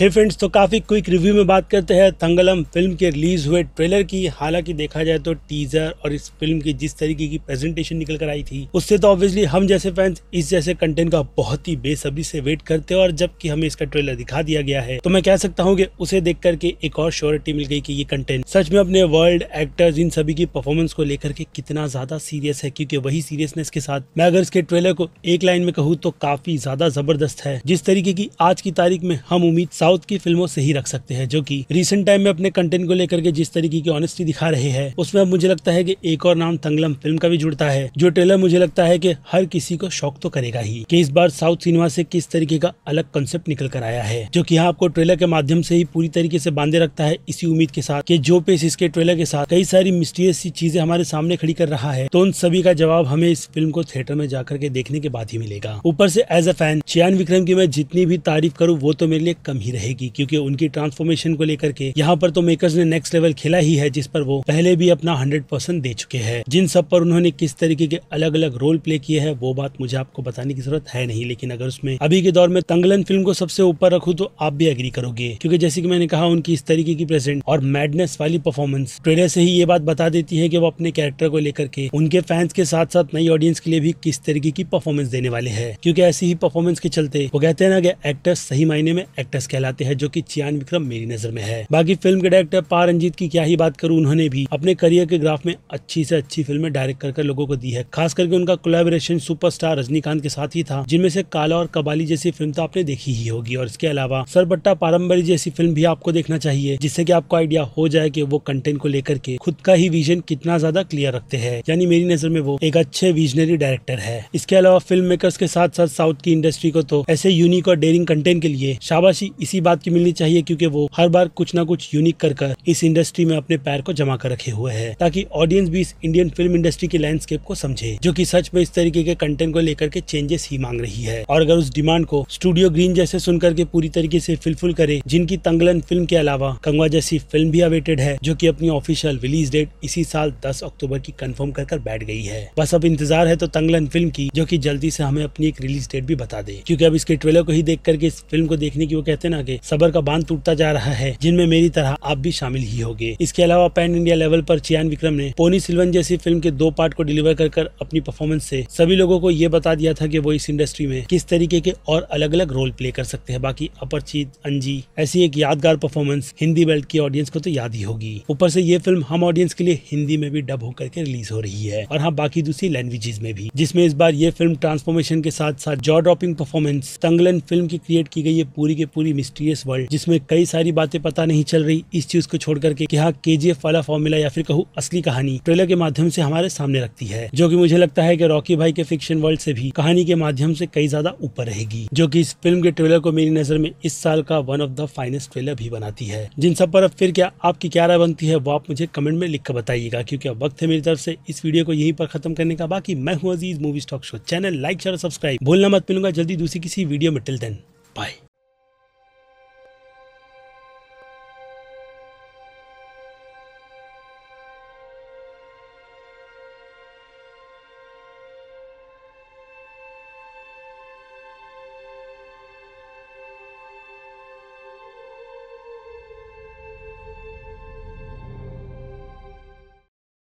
हे friends तो काफ़ी quick review में बात करते हैं तंगलम फिल्म के रिलीज़ हुए ट्रेलर की हालांकि देखा जाए तो टीजर और इस फिल्म की जिस तरीके की प्रेजेंटेशन निकल कर आई थी उससे तो ऑब्वियसली हम जैसे फैंस इस जैसे कंटेंट का बहुत ही बेसब्री से वेट करते हैं और जबकि हमें इसका ट्रेलर दिखा दिया गया है तो मैं कह सकता हूँ कि उसे देख करके एक और श्योरिटी मिल गई कि ये कंटेंट सच में अपने वर्ल्ड एक्टर्स इन सभी की परफॉर्मेंस को लेकर के कितना ज्यादा सीरियस है क्योंकि वही सीरियसनेस के साथ मैं अगर इसके ट्रेलर को एक लाइन में कहूँ तो काफी ज्यादा जबरदस्त है जिस तरीके की आज की तारीख में हम उम्मीद साउथ की फिल्मों से ही रख सकते हैं जो की रिसेंट टाइम में अपने कंटेंट को लेकर के जिस तरीके की ऑनेस्टी दिखा रहे हैं उसमें अब मुझे लगता है की एक और नाम तंगलम फिल्म का भी जुड़ता है जो ट्रेलर मुझे लगता है की हर किसी को शौक तो करेगा ही की इस बार साउथ सिनेमा से किस तरीके का अलग कंसेप्ट निकल कर आया है जो की यहाँ आपको ट्रेलर के माध्यम से ही पूरी तरीके से बांधे रखता है इसी उम्मीद के साथ कि जो पेश इसके ट्रेलर के साथ कई सारी मिस्टीरियस सी चीजें हमारे सामने खड़ी कर रहा है तो उन सभी का जवाब हमें इस फिल्म को थिएटर में जाकर के देखने के बाद ही मिलेगा ऊपर से एज अ फैन चयन विक्रम की मैं जितनी भी तारीफ करूँ वो तो मेरे लिए कम ही रहेगी क्योंकि उनकी ट्रांसफॉर्मेशन को लेकर के यहाँ पर तो मेकर्स ने नेक्स्ट लेवल खेला ही है जिस पर वो पहले भी अपना हंड्रेड परसेंट दे चुके हैं जिन सब पर उन्होंने किस तरीके के अलग अलग रोल प्ले किए हैं वो बात मुझे आपको बताने की जरूरत है नहीं लेकिन अगर उसमें अभी के दौर में तंगलन फिल्म को सबसे ऊपर रखू तो आप भी एग्री करोगे क्योंकि जैसे की मैंने कहा उनकी इस तरीके की प्रेजेंट और मैडनेस वाली परफॉर्मेंस ट्रेलर से ही ये बात बता देती है की वो अपने कैरेक्टर को लेकर के उनके फैंस के साथ साथ नई ऑडियंस के लिए भी किस तरीके की परफॉर्मेंस देने वाले है क्यूँकी ऐसी ही परफॉर्मेंस के चलते वो कहते हैं ना कि एक्टर्स सही मायने में एक्टर्स कहला जाते हैं जो कि चियान विक्रम मेरी नजर में है बाकी फिल्म के डायरेक्टर पार रंजीत की क्या ही बात करूं उन्होंने भी अपने करियर के ग्राफ में अच्छी से अच्छी फिल्में डायरेक्ट कर, लोगों को दी है खास करके उनका कोलेबोरेशन सुपरस्टार रजनीकांत के साथ ही था जिनमें से काला और कबाली जैसी फिल्म तो आपने देखी ही होगी और इसके अलावा सरबट्टा पारंबरी जैसी फिल्म भी आपको देखना चाहिए जिससे की आपको आइडिया हो जाए की वो कंटेंट को लेकर के खुद का ही विजन कितना ज्यादा क्लियर रखते हैं यानी मेरी नजर में वो एक अच्छे विजनरी डायरेक्टर है इसके अलावा फिल्म मेकर्स के साथ साथ साउथ की इंडस्ट्री को तो ऐसे यूनिक और डेरिंग कंटेंट के लिए शाबाशी इसी इसी बात की मिलनी चाहिए क्योंकि वो हर बार कुछ ना कुछ यूनिक कर कर इस इंडस्ट्री में अपने पैर को जमा कर रखे हुए है ताकि ऑडियंस भी इस इंडियन फिल्म इंडस्ट्री की लैंडस्केप को समझे जो की सच में इस तरीके के कंटेंट को लेकर के चेंजेस ही मांग रही है और अगर उस डिमांड को स्टूडियो ग्रीन जैसे सुनकर के पूरी तरीके से फिलफुल करे जिनकी तंगलन फिल्म के अलावा कंगवा जैसी फिल्म भी अवेटेड है जो की अपनी ऑफिशियल रिलीज डेट इसी साल दस अक्टूबर की कन्फर्म कर कर बैठ गई है बस अब इंतजार है तो तंगलन फिल्म की जो की जल्दी से हमें अपनी एक रिलीज डेट भी बता दे क्यूँकी अब इसके ट्रेलर को ही देख करके इस फिल्म को देखने की वो कहते हैं ना योजना के सबर का बांध टूटता जा रहा है जिनमें मेरी तरह आप भी शामिल ही होंगे इसके अलावा पैन इंडिया लेवल पर चियान विक्रम ने पोनी सिल्वन जैसी फिल्म के दो पार्ट को डिलीवर कर, कर अपनी परफॉर्मेंस से सभी लोगों को ये बता दिया था कि वो इस इंडस्ट्री में किस तरीके के और अलग अलग रोल प्ले कर सकते हैं बाकी अपरचित अंजी ऐसी एक यादगार परफॉर्मेंस हिंदी बेल्ट की ऑडियंस को तो याद ही होगी ऊपर से ये फिल्म हम ऑडियंस के लिए हिंदी में भी डब होकर के रिलीज हो रही है और हाँ बाकी दूसरी लैंग्वेजेज में भी जिसमें इस बार ये फिल्म ट्रांसफॉर्मेशन के साथ साथ jaw dropping performance Thangalaan film की क्रिएट की गई है पूरी की पूरी मिस्टीरियस वर्ल्ड जिसमें कई सारी बातें पता नहीं चल रही इस चीज को छोड़ करके यहाँ के जी एफ हाँ, वाला फॉर्मूला या फिर कहू असली कहानी ट्रेलर के माध्यम से हमारे सामने रखती है जो की मुझे लगता है की रॉकी भाई के फिक्शन वर्ल्ड से भी कहानी के माध्यम से कई ज्यादा ऊपर रहेगी जो की इस फिल्म के ट्रेलर को मेरी नजर में इस साल का one of the finest trailer भी बनाती है जिन सब पर अब फिर क्या आपकी क्या राय बनती है वो आप मुझे कमेंट में लिखकर बताइएगा क्योंकि अब वक्त है मेरी तरफ से इस वीडियो को यहीं पर खत्म करने का बाकी मैं हूँ Aziz movie stock show channel like share subscribe भूलना मत मिलूंगा जल्दी दूसरी किसी वीडियो में टिल देन बाय